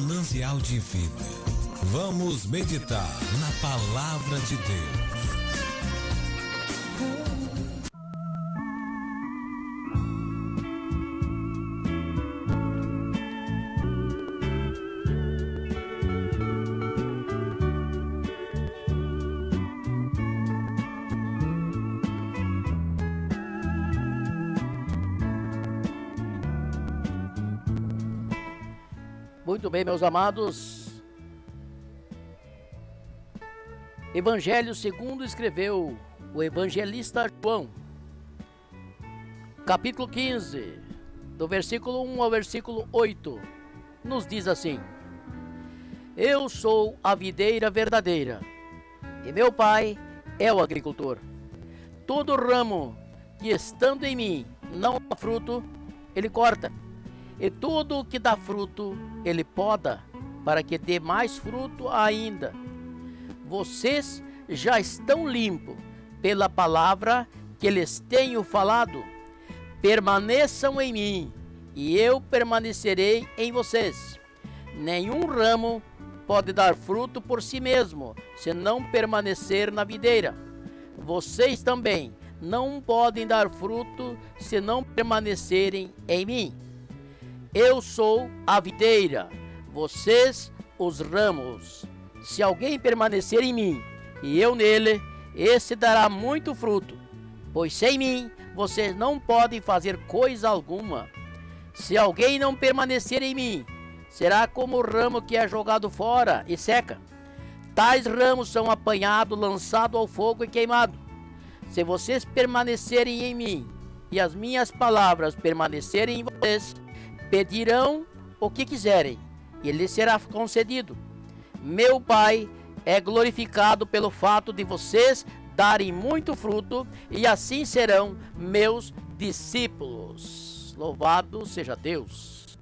Manancial de Vida. Vamos meditar na palavra de Deus. bem, meus amados? Evangelho segundo escreveu o evangelista João, capítulo 15, do versículo 1 ao versículo 8, nos diz assim: Eu sou a videira verdadeira, e meu pai é o agricultor. Todo ramo que estando em mim não dá fruto, ele corta, e tudo que dá fruto, ele poda para que dê mais fruto ainda. Vocês já estão limpos pela palavra que lhes tenho falado. Permaneçam em mim, e eu permanecerei em vocês. Nenhum ramo pode dar fruto por si mesmo, se não permanecer na videira. Vocês também não podem dar fruto se não permanecerem em mim. Eu sou a videira, vocês os ramos. Se alguém permanecer em mim e eu nele, esse dará muito fruto, pois sem mim vocês não podem fazer coisa alguma. Se alguém não permanecer em mim, será como o ramo que é jogado fora e seca. Tais ramos são apanhados, lançados ao fogo e queimados. Se vocês permanecerem em mim e as minhas palavras permanecerem em vocês, Pedirão o que quiserem, e lhes será concedido. Meu Pai é glorificado pelo fato de vocês darem muito fruto, e assim serão meus discípulos. Louvado seja Deus.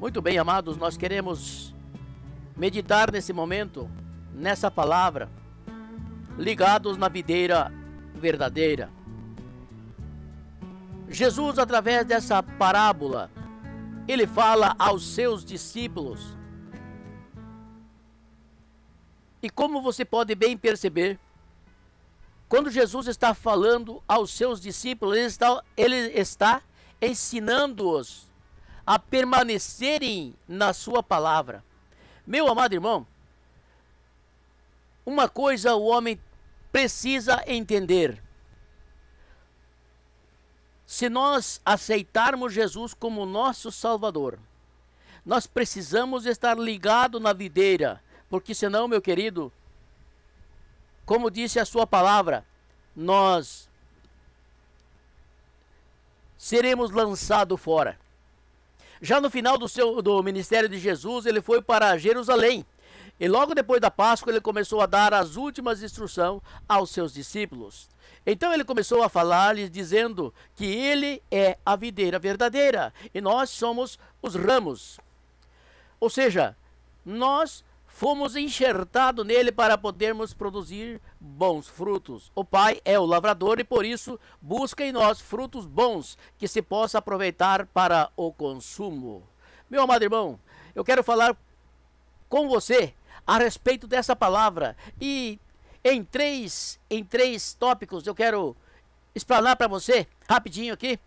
Muito bem, amados, nós queremos meditar nesse momento, nessa palavra, ligados na videira verdadeira. Jesus, através dessa parábola, ele fala aos seus discípulos. E como você pode bem perceber, quando Jesus está falando aos seus discípulos, ele está, ele está ensinando-os a permanecerem na sua palavra. Meu amado irmão, uma coisa o homem precisa entender. Se nós aceitarmos Jesus como nosso Salvador, nós precisamos estar ligado na videira, porque senão, meu querido, como disse a sua palavra, nós seremos lançados fora. Já no final do seu do ministério de Jesus, ele foi para Jerusalém. E logo depois da Páscoa, ele começou a dar as últimas instruções aos seus discípulos. Então ele começou a falar-lhes, dizendo que ele é a videira verdadeira e nós somos os ramos. Ou seja, nós fomos enxertados nele para podermos produzir bons frutos. O Pai é o lavrador e por isso busca em nós frutos bons que se possa aproveitar para o consumo. Meu amado irmão, eu quero falar com você a respeito dessa palavra e em três em três tópicos eu quero explanar para você rapidinho aqui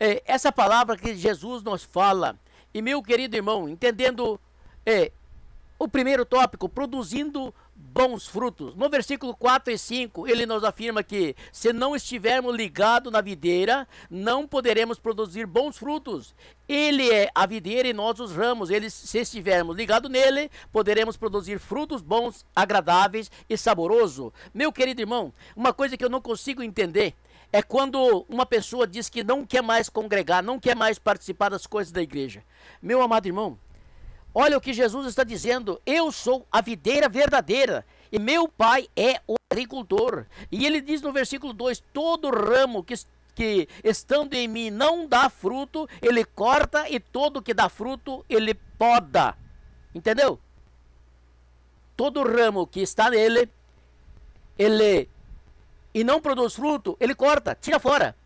é, essa palavra que Jesus nos fala. E meu querido irmão, entendendo é, o primeiro tópico, produzindo bons frutos. No versículo 4 e 5, ele nos afirma que se não estivermos ligados na videira, não poderemos produzir bons frutos. Ele é a videira e nós os ramos. Ele, se estivermos ligados nele, poderemos produzir frutos bons, agradáveis e saborosos. Meu querido irmão, uma coisa que eu não consigo entender é quando uma pessoa diz que não quer mais congregar, não quer mais participar das coisas da igreja. Meu amado irmão, Olha o que Jesus está dizendo: Eu sou a videira verdadeira e meu pai é o agricultor. E ele diz no versículo 2: Todo ramo que, que estando em mim não dá fruto, ele corta, e todo que dá fruto, ele poda. Entendeu? Todo ramo que está nele, ele e não produz fruto, ele corta, tira fora.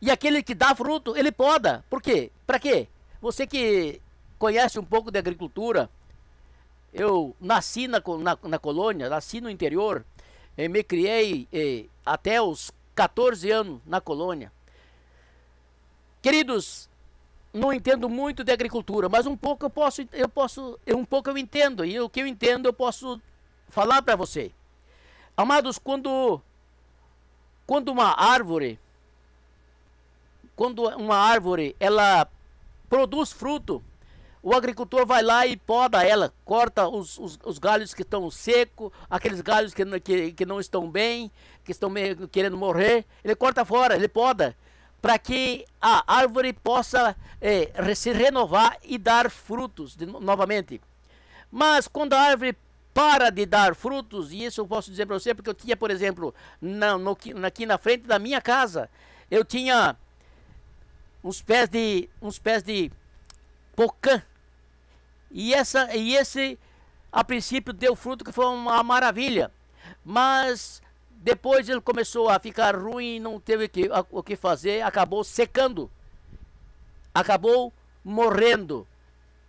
E aquele que dá fruto, ele poda. Por quê? Para quê? Você que conhece um pouco de agricultura. Eu nasci na, na, na colônia, nasci no interior, eh, me criei eh, até os 14 anos na colônia. Queridos, não entendo muito de agricultura, mas um pouco eu posso, eu posso, um pouco eu entendo e o que eu entendo eu posso falar para você. Amados, quando quando uma árvore quando uma árvore ela produz fruto, o agricultor vai lá e poda ela, corta os, os, os galhos que estão secos, aqueles galhos que, que, que, não estão bem, que estão querendo morrer, ele corta fora, ele poda, para que a árvore possa é, se renovar e dar frutos de, novamente. Mas quando a árvore para de dar frutos, e isso eu posso dizer para você, porque eu tinha, por exemplo, na, no, aqui na frente da minha casa, eu tinha uns pés de, uns pés de pocã, e, essa, e esse, a princípio, deu fruto que foi uma maravilha. Mas depois ele começou a ficar ruim, não teve que, a, o que fazer, acabou secando. Acabou morrendo.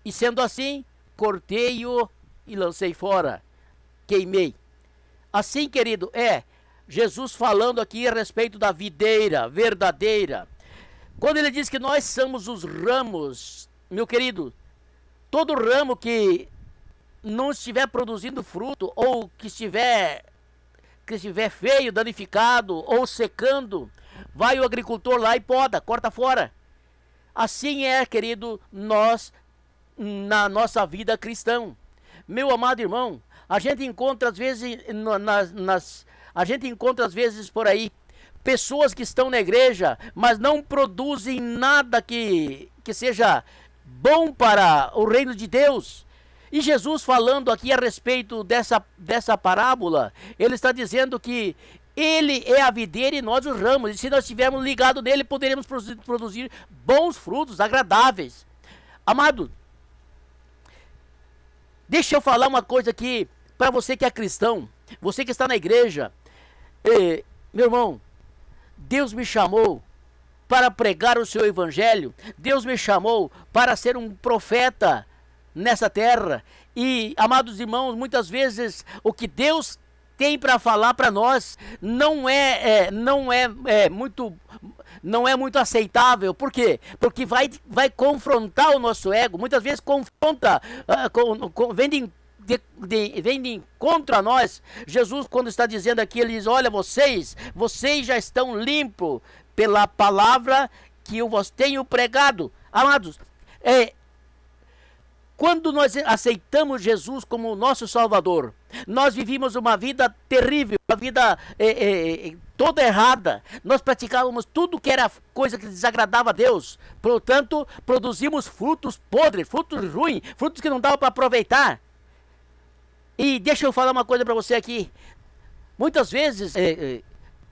E sendo assim, cortei-o e lancei fora. Queimei. Assim, querido, é Jesus falando aqui a respeito da videira verdadeira. Quando ele diz que nós somos os ramos, meu querido, Todo ramo que não estiver produzindo fruto ou que estiver que estiver feio, danificado ou secando, vai o agricultor lá e poda, corta fora. Assim é, querido, nós na nossa vida cristã. Meu amado irmão, a gente encontra às vezes nas, nas a gente encontra às vezes por aí pessoas que estão na igreja, mas não produzem nada que que seja bom para o reino de Deus. E Jesus falando aqui a respeito dessa, dessa parábola, ele está dizendo que ele é a videira e nós os ramos. E se nós estivermos ligados nele, poderemos produzir bons frutos, agradáveis. Amado, deixa eu falar uma coisa aqui para você que é cristão, você que está na igreja. meu irmão, Deus me chamou para pregar o seu evangelho. Deus me chamou para ser um profeta nessa terra. E, amados irmãos, muitas vezes o que Deus tem para falar para nós não é, é não é, é, muito não é muito aceitável por quê porque vai vai confrontar o nosso ego muitas vezes confronta uh, com, com, vem de, de, vem de encontro a nós Jesus quando está dizendo aqui ele diz olha vocês vocês já estão limpos pela palavra que eu vos tenho pregado. Amados, é, quando nós aceitamos Jesus como nosso Salvador, nós vivimos uma vida terrível, uma vida é, é, é, toda errada. Nós praticávamos tudo que era coisa que desagradava a Deus. Portanto, produzimos frutos podres, frutos ruins, frutos que não dava para aproveitar. E deixa eu falar uma coisa para você aqui. Muitas vezes é, é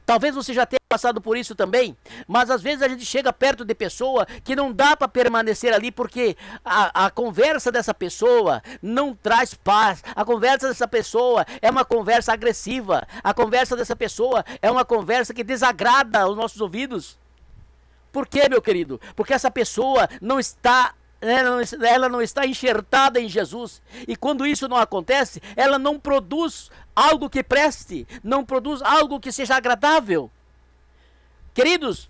Talvez você já tenha passado por isso também, mas às vezes a gente chega perto de pessoa que não dá para permanecer ali porque a, a, conversa dessa pessoa não traz paz. A conversa dessa pessoa é uma conversa agressiva. A conversa dessa pessoa é uma conversa que desagrada aos nossos ouvidos. Por quê, meu querido? Porque essa pessoa não está ela não, ela não está enxertada em Jesus. E quando isso não acontece, ela não produz algo que preste, não produz algo que seja agradável. Queridos,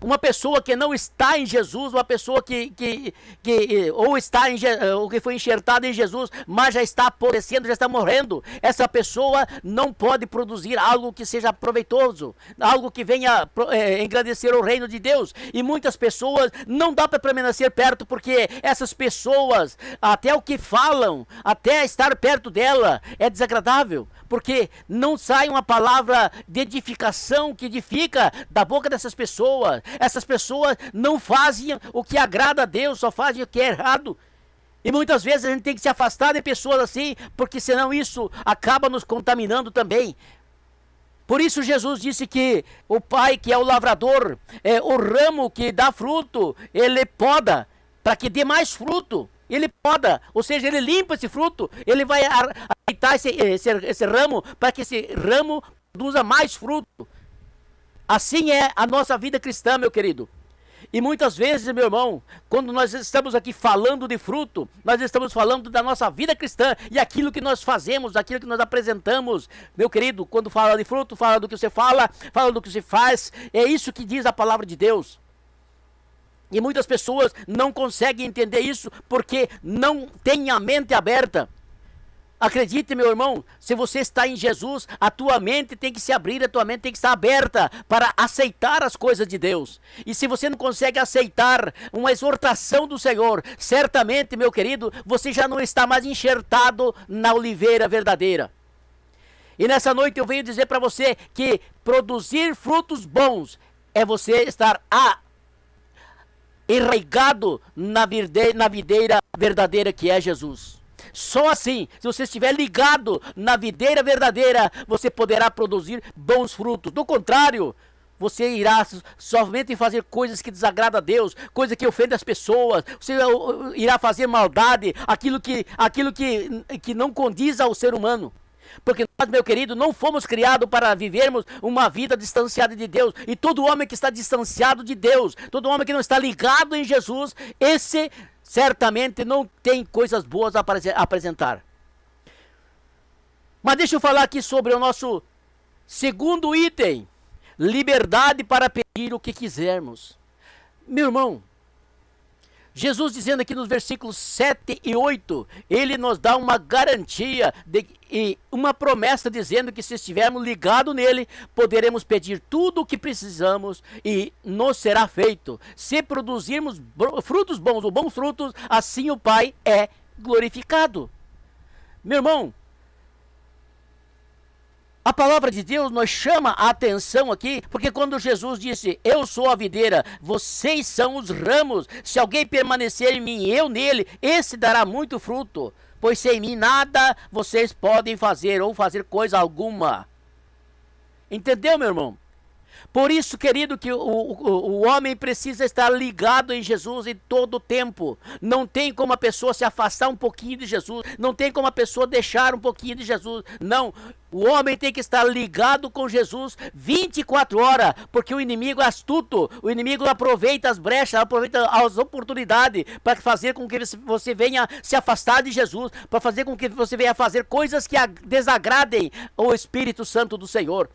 uma pessoa que não está em Jesus, uma pessoa que, que, que eh, ou está em, eh, ou que foi enxertada em Jesus, mas já está apodrecendo, já está morrendo, essa pessoa não pode produzir algo que seja proveitoso, algo que venha é, engrandecer o reino de Deus. E muitas pessoas não dá para permanecer perto porque essas pessoas, até o que falam, até estar perto dela é desagradável porque não sai uma palavra de edificação que edifica da boca dessas pessoas. Essas pessoas não fazem o que agrada a Deus, só fazem o que é errado. E muitas vezes a gente tem que se afastar de pessoas assim, porque senão isso acaba nos contaminando também. Por isso Jesus disse que o pai que é o lavrador, é o ramo que dá fruto, ele poda para que dê mais fruto. Ele poda, ou seja, ele limpa esse fruto, ele vai ajeitar esse, esse, esse ramo para que esse ramo produza mais fruto. Assim é a nossa vida cristã, meu querido. E muitas vezes, meu irmão, quando nós estamos aqui falando de fruto, nós estamos falando da nossa vida cristã e aquilo que nós fazemos, aquilo que nós apresentamos. Meu querido, quando fala de fruto, fala do que você fala, fala do que você faz. É isso que diz a palavra de Deus. E muitas pessoas não conseguem entender isso porque não têm a mente aberta. Acredite, meu irmão, se você está em Jesus, a tua mente tem que se abrir, a tua mente tem que estar aberta para aceitar as coisas de Deus. E se você não consegue aceitar uma exortação do Senhor, certamente, meu querido, você já não está mais enxertado na oliveira verdadeira. E nessa noite eu venho dizer para você que produzir frutos bons é você estar a enraigado na, verde, na videira verdadeira que é Jesus. Só assim, se você estiver ligado na videira verdadeira, você poderá produzir bons frutos. Do contrário, você irá somente fazer coisas que desagradam a Deus, coisas que ofendem as pessoas. Você irá fazer maldade, aquilo que, aquilo que, que não condiz ao ser humano. Porque nós, meu querido, não fomos criados para vivermos uma vida distanciada de Deus. E todo homem que está distanciado de Deus, todo homem que não está ligado em Jesus, esse certamente não tem coisas boas a apresentar. Mas deixa eu falar aqui sobre o nosso segundo item: liberdade para pedir o que quisermos. Meu irmão, Jesus dizendo aqui nos versículos 7 e 8, ele nos dá uma garantia de, e uma promessa dizendo que se estivermos ligados nele, poderemos pedir tudo o que precisamos e nos será feito. Se produzirmos frutos bons ou bons frutos, assim o Pai é glorificado. Meu irmão, a palavra de Deus nos chama a atenção aqui, porque quando Jesus disse: Eu sou a videira, vocês são os ramos. Se alguém permanecer em mim e eu nele, esse dará muito fruto. Pois sem mim nada vocês podem fazer ou fazer coisa alguma. Entendeu, meu irmão? Por isso, querido, que o, o, o homem precisa estar ligado em Jesus em todo o tempo. Não tem como a pessoa se afastar um pouquinho de Jesus. Não tem como a pessoa deixar um pouquinho de Jesus. Não. O homem tem que estar ligado com Jesus 24 horas, porque o inimigo é astuto, o inimigo aproveita as brechas, aproveita as oportunidades para fazer com que você venha se afastar de Jesus, para fazer com que você venha fazer coisas que desagradem o Espírito Santo do Senhor.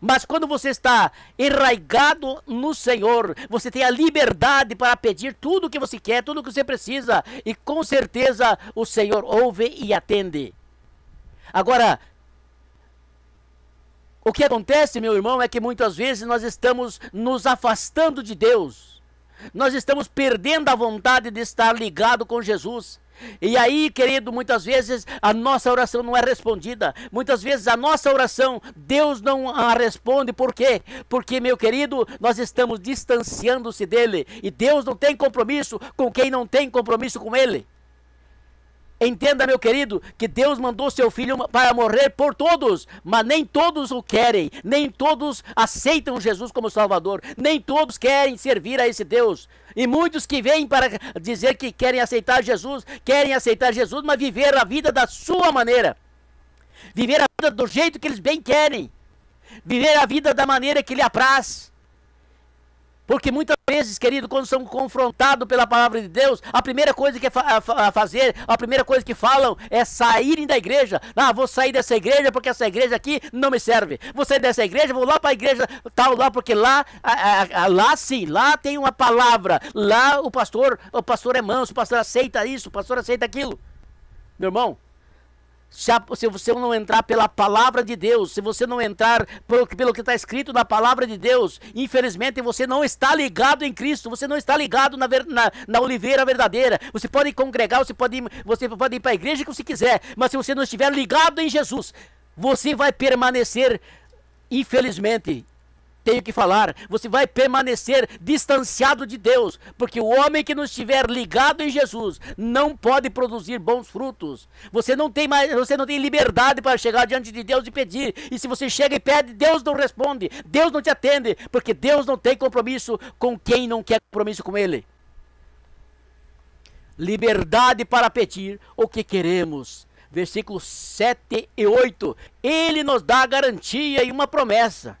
Mas quando você está enraizado no Senhor, você tem a liberdade para pedir tudo o que você quer, tudo o que você precisa, e com certeza o Senhor ouve e atende. Agora, o que acontece, meu irmão, é que muitas vezes nós estamos nos afastando de Deus. Nós estamos perdendo a vontade de estar ligado com Jesus. E aí, querido, muitas vezes a nossa oração não é respondida. Muitas vezes a nossa oração, Deus não a responde. Por quê? Porque, meu querido, nós estamos distanciando-se dele. E Deus não tem compromisso com quem não tem compromisso com ele. Entenda, meu querido, que Deus mandou seu filho para morrer por todos, mas nem todos o querem, nem todos aceitam Jesus como Salvador, nem todos querem servir a esse Deus. E muitos que vêm para dizer que querem aceitar Jesus, querem aceitar Jesus, mas viver a vida da sua maneira. Viver a vida do jeito que eles bem querem. Viver a vida da maneira que lhe apraz. Porque muitas vezes, querido, quando são confrontados pela palavra de Deus, a primeira coisa que é fa a fazer, a primeira coisa que falam é saírem da igreja. Ah, vou sair dessa igreja porque essa igreja aqui não me serve. Vou sair dessa igreja, vou lá para a igreja tal lá porque lá, a, a, lá sim, lá tem uma palavra. Lá o pastor, o pastor é manso, o pastor aceita isso, o pastor aceita aquilo. Meu irmão, se, a, se, você não entrar pela palavra de Deus, se você não entrar pelo, pelo que está escrito na palavra de Deus, infelizmente você não está ligado em Cristo, você não está ligado na, na, na oliveira verdadeira. Você pode congregar, você pode, ir, você pode ir para a igreja que você quiser, mas se você não estiver ligado em Jesus, você vai permanecer, infelizmente, tenho que falar, você vai permanecer distanciado de Deus, porque o homem que não estiver ligado em Jesus não pode produzir bons frutos. Você não tem mais, você não tem liberdade para chegar diante de Deus e pedir. E se você chega e pede, Deus não responde, Deus não te atende, porque Deus não tem compromisso com quem não quer compromisso com ele. Liberdade para pedir o que queremos versículos 7 e 8. Ele nos dá garantia e uma promessa.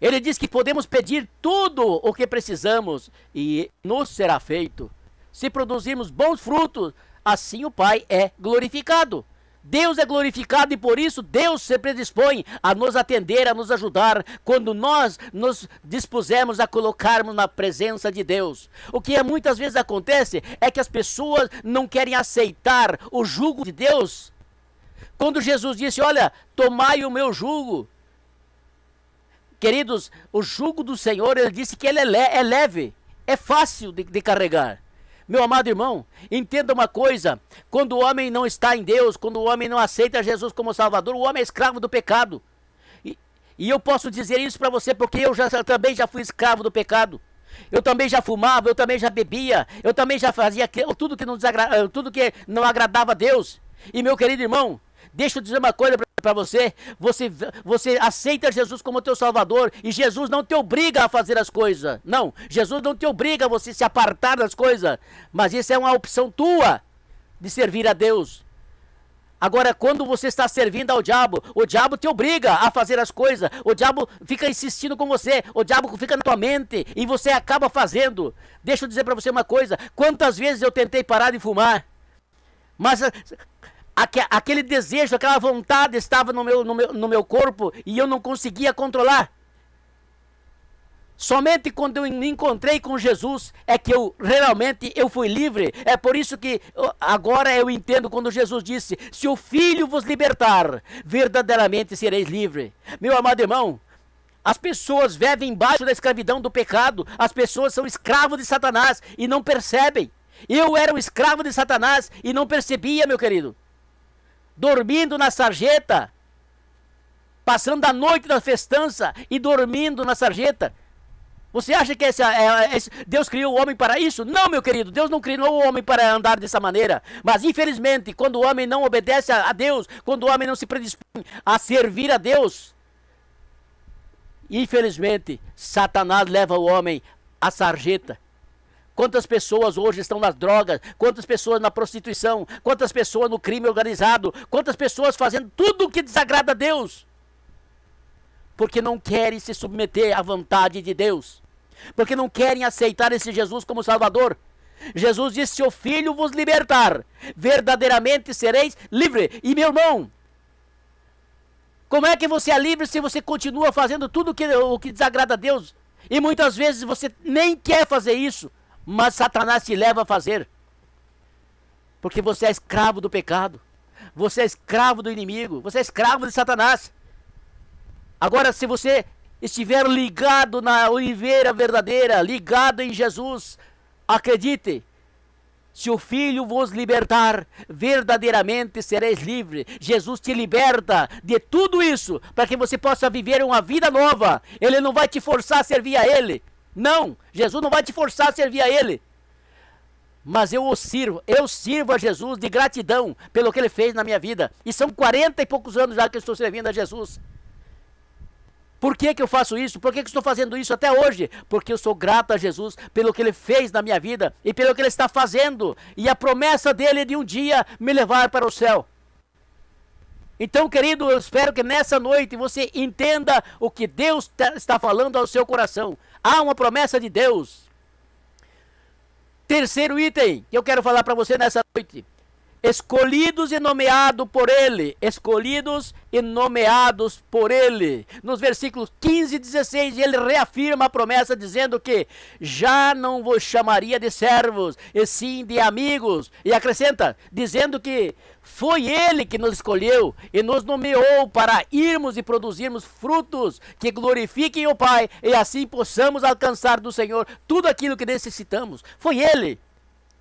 Ele diz que podemos pedir tudo o que precisamos e nos será feito. Se produzirmos bons frutos, assim o Pai é glorificado. Deus é glorificado e por isso Deus se predispõe a nos atender, a nos ajudar, quando nós nos dispusemos a colocarmos na presença de Deus. O que é muitas vezes acontece é que as pessoas não querem aceitar o jugo de Deus. Quando Jesus disse: Olha, tomai o meu jugo, Queridos, o jugo do Senhor, ele disse que ele é, le é leve, é fácil de, de carregar. Meu amado irmão, entenda uma coisa: quando o homem não está em Deus, quando o homem não aceita Jesus como Salvador, o homem é escravo do pecado. E, e eu posso dizer isso para você porque eu já, também já fui escravo do pecado. Eu também já fumava, eu também já bebia, eu também já fazia tudo que não, tudo que não agradava a Deus. E meu querido irmão, deixa eu dizer uma coisa para para você, você, você aceita Jesus como teu Salvador e Jesus não te obriga a fazer as coisas. Não, Jesus não te obriga a você se apartar das coisas, mas isso é uma opção tua de servir a Deus. Agora, quando você está servindo ao diabo, o diabo te obriga a fazer as coisas, o diabo fica insistindo com você, o diabo fica na tua mente e você acaba fazendo. Deixa eu dizer para você uma coisa: quantas vezes eu tentei parar de fumar, mas aque, aquele desejo, aquela vontade estava no meu, no, meu, no meu corpo e eu não conseguia controlar. Somente quando eu me encontrei com Jesus é que eu realmente eu fui livre. É por isso que agora eu entendo quando Jesus disse: "Se o Filho vos libertar, verdadeiramente sereis livre". Meu amado irmão, as pessoas vivem embaixo da escravidão do pecado. As pessoas são escravos de Satanás e não percebem. Eu era um escravo de Satanás e não percebia, meu querido dormindo na sarjeta, passando a noite na festança e dormindo na sarjeta. Você acha que esse, é, é, esse, Deus criou o homem para isso? Não, meu querido, Deus não criou o homem para andar dessa maneira. Mas, infelizmente, quando o homem não obedece a, a Deus, quando o homem não se predispõe a servir a Deus, infelizmente, Satanás leva o homem à sarjeta. Quantas pessoas hoje estão nas drogas? Quantas pessoas na prostituição? Quantas pessoas no crime organizado? Quantas pessoas fazendo tudo o que desagrada a Deus? Porque não querem se submeter à vontade de Deus. Porque não querem aceitar esse Jesus como Salvador. Jesus disse: Se o filho vos libertar, verdadeiramente sereis livre. E meu irmão, como é que você é livre se você continua fazendo tudo o que, o que desagrada a Deus? E muitas vezes você nem quer fazer isso mas Satanás te leva a fazer. Porque você é escravo do pecado. Você é escravo do inimigo. Você é escravo de Satanás. Agora, se você estiver ligado na oliveira verdadeira, ligado em Jesus, acredite. Se o Filho vos libertar, verdadeiramente sereis livre. Jesus te liberta de tudo isso para que você possa viver uma vida nova. Ele não vai te forçar a servir a Ele. Não, Jesus não vai te forçar a servir a Ele. Mas eu o sirvo, eu sirvo a Jesus de gratidão pelo que Ele fez na minha vida. E são 40 e poucos anos já que eu estou servindo a Jesus. Por que, que eu faço isso? Por que, que estou fazendo isso até hoje? Porque eu sou grato a Jesus pelo que Ele fez na minha vida e pelo que Ele está fazendo. E a promessa dele é de um dia me levar para o céu. Então, querido, eu espero que nessa noite você entenda o que Deus está falando ao seu coração. Há uma promessa de Deus. Terceiro item que eu quero falar para você nessa noite escolhidos e nomeados por ele, escolhidos e nomeados por ele. Nos versículos 15 e 16, ele reafirma a promessa dizendo que já não vos chamaria de servos, e sim de amigos, e acrescenta dizendo que foi ele que nos escolheu e nos nomeou para irmos e produzirmos frutos que glorifiquem o Pai e assim possamos alcançar do Senhor tudo aquilo que necessitamos. Foi ele.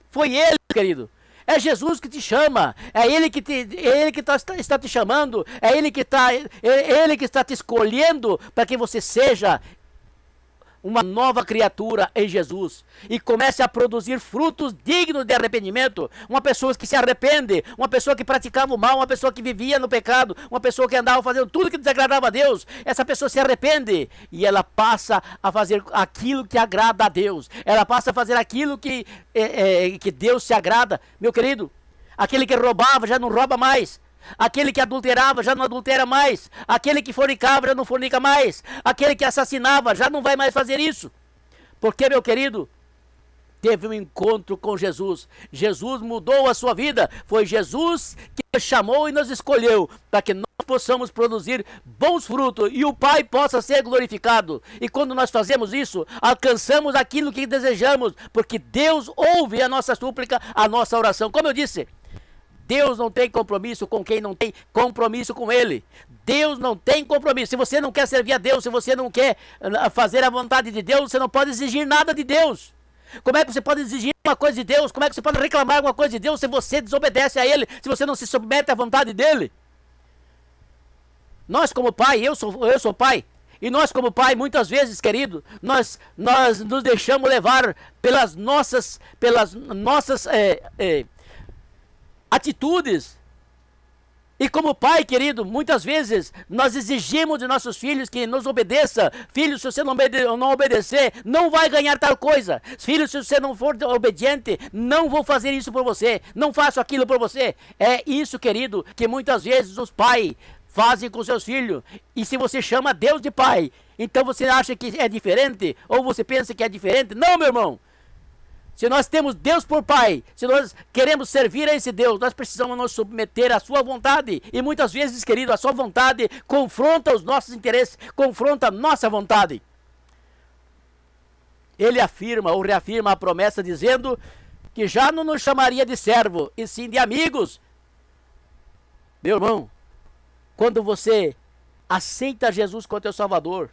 Foi ele, querido é Jesus que te chama, é Ele que, te, ele que tá, está te chamando, é Ele que, está, ele, é ele que está te escolhendo para que você seja uma nova criatura em Jesus e comece a produzir frutos dignos de arrependimento. Uma pessoa que se arrepende, uma pessoa que praticava o mal, uma pessoa que vivia no pecado, uma pessoa que andava fazendo tudo que desagradava a Deus. Essa pessoa se arrepende e ela passa a fazer aquilo que agrada a Deus. Ela passa a fazer aquilo que, é, é, que Deus se agrada. Meu querido, aquele que roubava já não rouba mais. Aquele que adulterava já não adultera mais. Aquele que fornicava já não fornica mais. Aquele que assassinava já não vai mais fazer isso. Porque, meu querido, teve um encontro com Jesus. Jesus mudou a sua vida. Foi Jesus que chamou e nos escolheu para que nós possamos produzir bons frutos e o Pai possa ser glorificado. E quando nós fazemos isso, alcançamos aquilo que desejamos, porque Deus ouve a nossa súplica, a nossa oração. Como eu disse, Deus não tem compromisso com quem não tem compromisso com Ele. Deus não tem compromisso. Se você não quer servir a Deus, se você não quer ah, fazer a vontade de Deus, você não pode exigir nada de Deus. Como é que você pode exigir uma coisa de Deus? Como é que você pode reclamar alguma coisa de Deus se você desobedece a Ele, se você não se submete à vontade dEle? Nós, como pai, eu sou, eu sou pai, e nós, como pai, muitas vezes, querido, nós, nós nos deixamos levar pelas nossas, pelas nossas é, é, atitudes. E como pai, querido, muitas vezes nós exigimos de nossos filhos que nos obedeça. Filho, se você não, obede não, obedecer, não vai ganhar tal coisa. Filho, se você não for obediente, não vou fazer isso por você. Não faço aquilo por você. É isso, querido, que muitas vezes os pais fazem com seus filhos. E se você chama Deus de pai, então você acha que é diferente? Ou você pensa que é diferente? Não, meu irmão. Se nós temos Deus por Pai, se nós queremos servir a esse Deus, nós precisamos nos submeter à Sua vontade. E muitas vezes, querido, a Sua vontade confronta os nossos interesses, confronta a nossa vontade. Ele afirma ou reafirma a promessa dizendo que já não nos chamaria de servo, e sim de amigos. Meu irmão, quando você aceita Jesus como teu Salvador,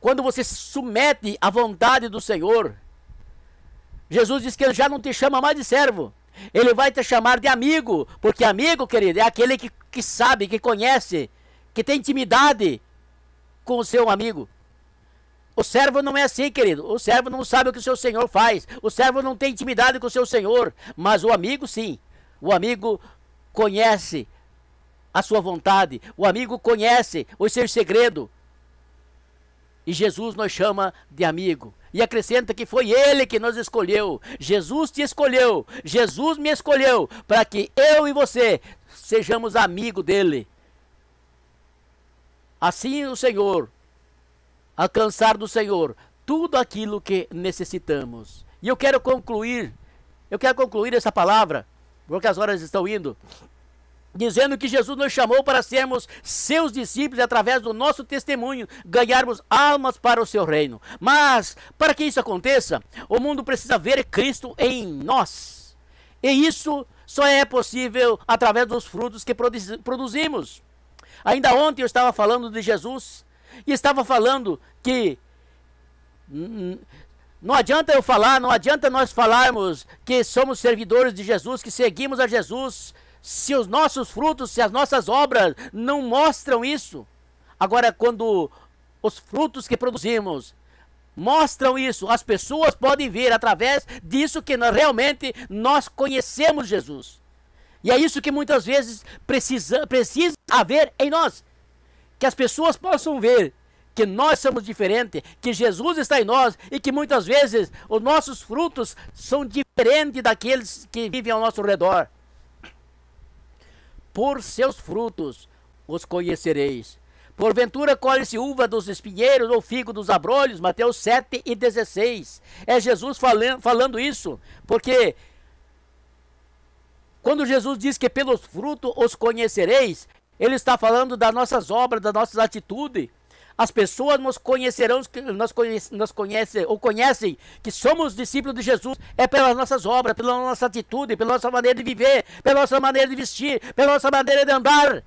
quando você se submete à vontade do Senhor, Jesus diz que ele já não te chama mais de servo. Ele vai te chamar de amigo, porque amigo, querido, é aquele que, que sabe, que conhece, que tem intimidade com o seu amigo. O servo não é assim, querido. O servo não sabe o que o seu senhor faz. O servo não tem intimidade com o seu senhor. Mas o amigo, sim. O amigo conhece a sua vontade. O amigo conhece os seus segredos. E Jesus nos chama de amigo. E acrescenta que foi Ele que nos escolheu. Jesus te escolheu. Jesus me escolheu para que eu e você sejamos amigo dele. Assim o Senhor, alcançar do Senhor tudo aquilo que necessitamos. E eu quero concluir, eu quero concluir essa palavra, porque as horas estão indo dizendo que Jesus nos chamou para sermos seus discípulos e através do nosso testemunho ganharmos almas para o seu reino. Mas para que isso aconteça, o mundo precisa ver Cristo em nós. E isso só é possível através dos frutos que produzimos. Ainda ontem eu estava falando de Jesus e estava falando que não adianta eu falar, não adianta nós falarmos que somos servidores de Jesus, que seguimos a Jesus, se os nossos frutos, se as nossas obras não mostram isso. Agora, quando os frutos que produzimos mostram isso, as pessoas podem ver através disso que nós, realmente nós conhecemos Jesus. E é isso que muitas vezes precisa, precisa haver em nós. Que as pessoas possam ver que nós somos diferentes, que Jesus está em nós e que muitas vezes os nossos frutos são diferentes daqueles que vivem ao nosso redor por seus frutos os conhecereis. Porventura colhe-se uva dos espinheiros ou figo dos abrolhos, Mateus 7 e 16. É Jesus falando, falando isso, porque quando Jesus diz que pelos frutos os conhecereis, ele está falando das nossas obras, das nossas atitudes as pessoas nos conhecerão, nós conhece, nós ou conhecem que somos discípulos de Jesus é pelas nossas obras, pela nossa atitude, pela nossa maneira de viver, pela nossa maneira de vestir, pela nossa maneira de andar.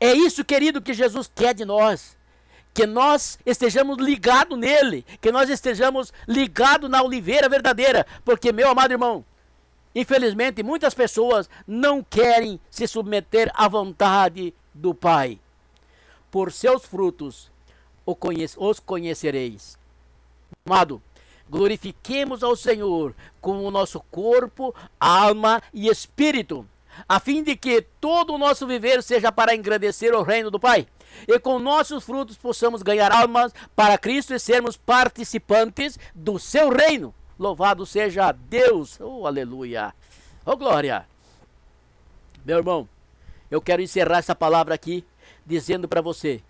É isso, querido, que Jesus quer de nós. Que nós estejamos ligados nele, que nós estejamos ligados na oliveira verdadeira, porque, meu amado irmão, infelizmente muitas pessoas não querem se submeter à vontade do Pai por seus frutos os conhecereis. Amado, glorifiquemos ao Senhor com o nosso corpo, alma e espírito, a fim de que todo o nosso viver seja para engrandecer o reino do Pai. E com nossos frutos possamos ganhar almas para Cristo e sermos participantes do seu reino. Louvado seja Deus! Oh, aleluia! Oh, glória! Meu irmão, eu quero encerrar essa palavra aqui dizendo para você,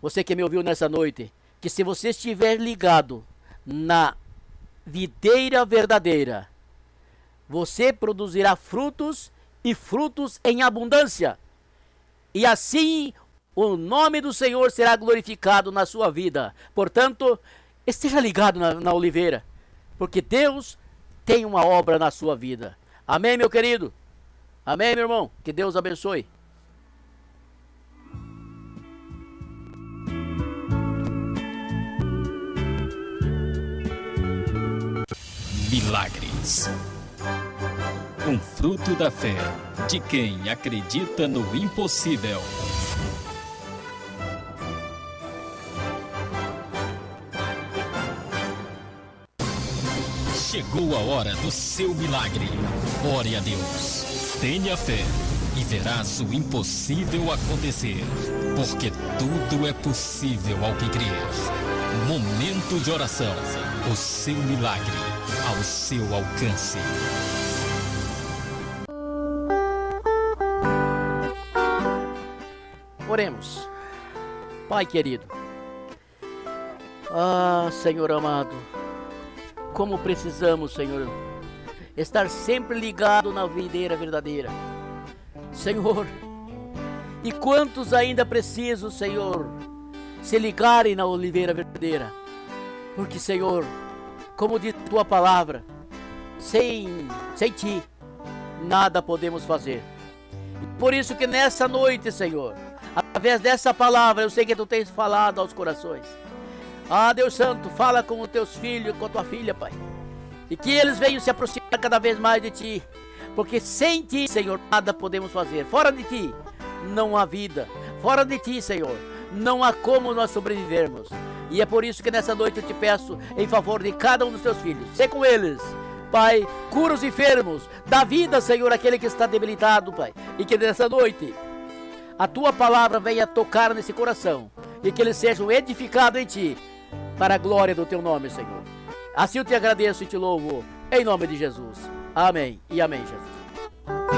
você que me ouviu nessa noite, que se você estiver ligado na videira verdadeira, você produzirá frutos e frutos em abundância. E assim o nome do Senhor será glorificado na sua vida. Portanto, esteja ligado na, na oliveira, porque Deus tem uma obra na sua vida. Amém, meu querido? Amém, meu irmão? Que Deus abençoe. milagres. Um fruto da fé de quem acredita no impossível. Chegou a hora do seu milagre. Ore a Deus. Tenha fé e verás o impossível acontecer, porque tudo é possível ao que crer. Momento de oração. O seu milagre ao seu alcance. Oremos. Pai querido, ah, Senhor amado, como precisamos, Senhor, estar sempre ligado na videira verdadeira. Senhor, e quantos ainda precisam, Senhor, se ligarem na oliveira verdadeira. Porque, Senhor, como diz tua palavra, sem, sem ti nada podemos fazer. Por isso que nessa noite, Senhor, através dessa palavra, eu sei que tu tens falado aos corações. Ah, Deus Santo, fala com os teus filhos, com a tua filha, Pai. E que eles venham se aproximar cada vez mais de ti. Porque sem ti, Senhor, nada podemos fazer. Fora de ti, não há vida. Fora de ti, Senhor, não há como nós sobrevivermos. E é por isso que nessa noite eu te peço em favor de cada um dos teus filhos. Sê com eles. Pai, cura os enfermos, dá vida, Senhor, àquele que está debilitado, Pai. E que nessa noite a tua palavra venha tocar nesse coração e que eles sejam edificados em ti, para a glória do teu nome, Senhor. Assim eu te agradeço e te louvo, em nome de Jesus. Amém e amém, Jesus.